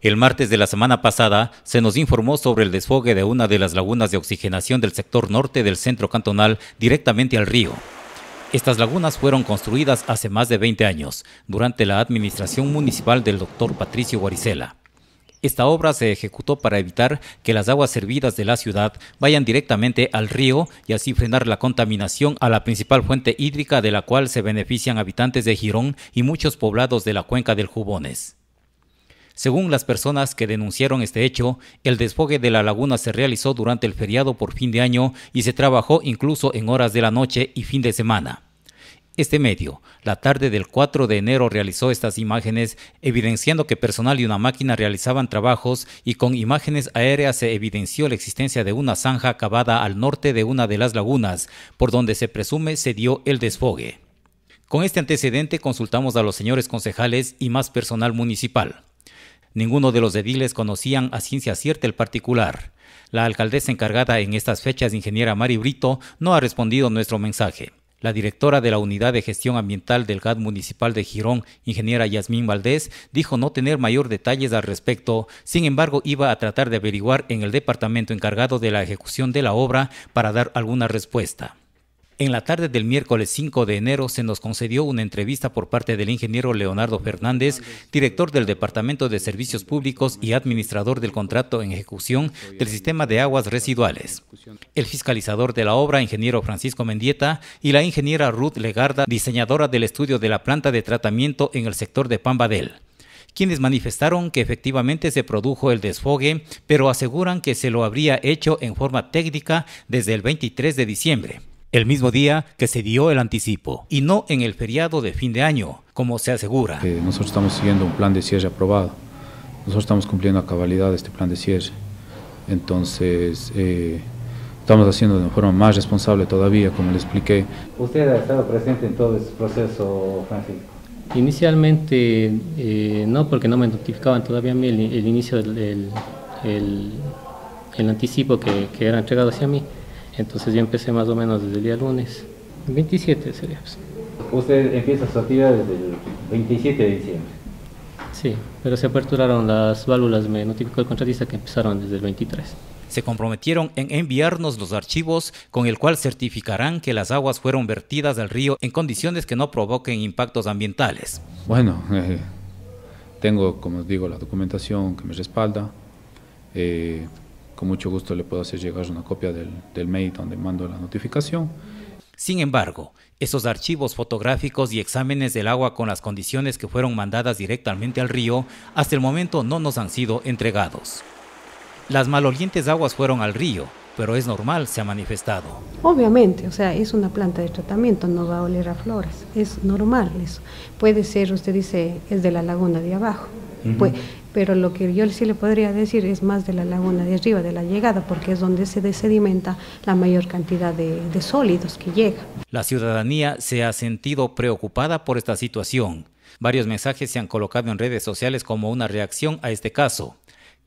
El martes de la semana pasada se nos informó sobre el desfogue de una de las lagunas de oxigenación del sector norte del centro cantonal directamente al río. Estas lagunas fueron construidas hace más de 20 años, durante la administración municipal del doctor Patricio Guaricela. Esta obra se ejecutó para evitar que las aguas servidas de la ciudad vayan directamente al río y así frenar la contaminación a la principal fuente hídrica de la cual se benefician habitantes de Girón y muchos poblados de la cuenca del Jubones. Según las personas que denunciaron este hecho, el desfogue de la laguna se realizó durante el feriado por fin de año y se trabajó incluso en horas de la noche y fin de semana. Este medio, la tarde del 4 de enero, realizó estas imágenes, evidenciando que personal y una máquina realizaban trabajos y con imágenes aéreas se evidenció la existencia de una zanja cavada al norte de una de las lagunas, por donde se presume se dio el desfogue. Con este antecedente consultamos a los señores concejales y más personal municipal. Ninguno de los ediles conocían a ciencia cierta el particular. La alcaldesa encargada en estas fechas, ingeniera Mari Brito, no ha respondido nuestro mensaje. La directora de la Unidad de Gestión Ambiental del GAD Municipal de Girón, ingeniera Yasmín Valdés, dijo no tener mayor detalles al respecto, sin embargo iba a tratar de averiguar en el departamento encargado de la ejecución de la obra para dar alguna respuesta. En la tarde del miércoles 5 de enero se nos concedió una entrevista por parte del ingeniero Leonardo Fernández, director del Departamento de Servicios Públicos y administrador del contrato en ejecución del sistema de aguas residuales. El fiscalizador de la obra, ingeniero Francisco Mendieta, y la ingeniera Ruth Legarda, diseñadora del estudio de la planta de tratamiento en el sector de Pambadel quienes manifestaron que efectivamente se produjo el desfogue, pero aseguran que se lo habría hecho en forma técnica desde el 23 de diciembre el mismo día que se dio el anticipo y no en el feriado de fin de año, como se asegura. Eh, nosotros estamos siguiendo un plan de cierre aprobado. Nosotros estamos cumpliendo a cabalidad este plan de cierre. Entonces, eh, estamos haciendo de una forma más responsable todavía, como le expliqué. ¿Usted ha estado presente en todo este proceso, Francisco? Inicialmente eh, no, porque no me notificaban todavía a mí el, inicio del el, anticipo que era entregado hacia mí. Entonces yo empecé más o menos desde el día lunes, 27 sería. Pues. Usted empieza su actividad desde el 27 de diciembre. Sí, pero se aperturaron las válvulas, me notificó el contratista que empezaron desde el 23 se comprometieron en enviarnos los archivos con el cual certificarán que las aguas fueron vertidas al río en condiciones que no provoquen impactos ambientales. Bueno, eh, tengo, como digo, la documentación que me respalda. Eh, con mucho gusto le puedo hacer llegar una copia del, mail donde mando la notificación. Sin embargo, esos archivos fotográficos y exámenes del agua con las condiciones que fueron mandadas directamente al río hasta el momento no nos han sido entregados. Las malolientes aguas fueron al río, pero es normal, se ha manifestado. Obviamente, o sea, es una planta de tratamiento, no va a oler a flores, es normal eso. Puede ser, usted dice, es de la laguna de abajo. pues, pero lo que yo sí le podría decir es más de la laguna de arriba, de la llegada, porque es donde se desedimenta la mayor cantidad de, sólidos que llega. La ciudadanía se ha sentido preocupada por esta situación. Varios mensajes se han colocado en redes sociales como una reacción a este caso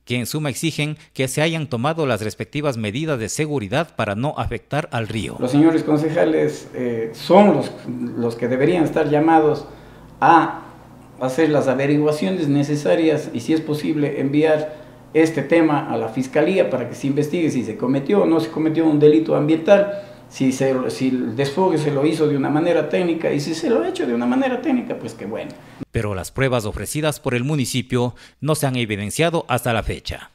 que en suma exigen que se hayan tomado las respectivas medidas de seguridad para no afectar al río. Los señores concejales eh, son los que deberían estar llamados a hacer las averiguaciones necesarias y si es posible enviar este tema a la fiscalía para que se investigue si se cometió o no se cometió un delito ambiental, si, se, si el desfogue se lo hizo de una manera técnica y si se lo ha hecho de una manera técnica, pues qué bueno. Pero las pruebas ofrecidas por el municipio no se han evidenciado hasta la fecha.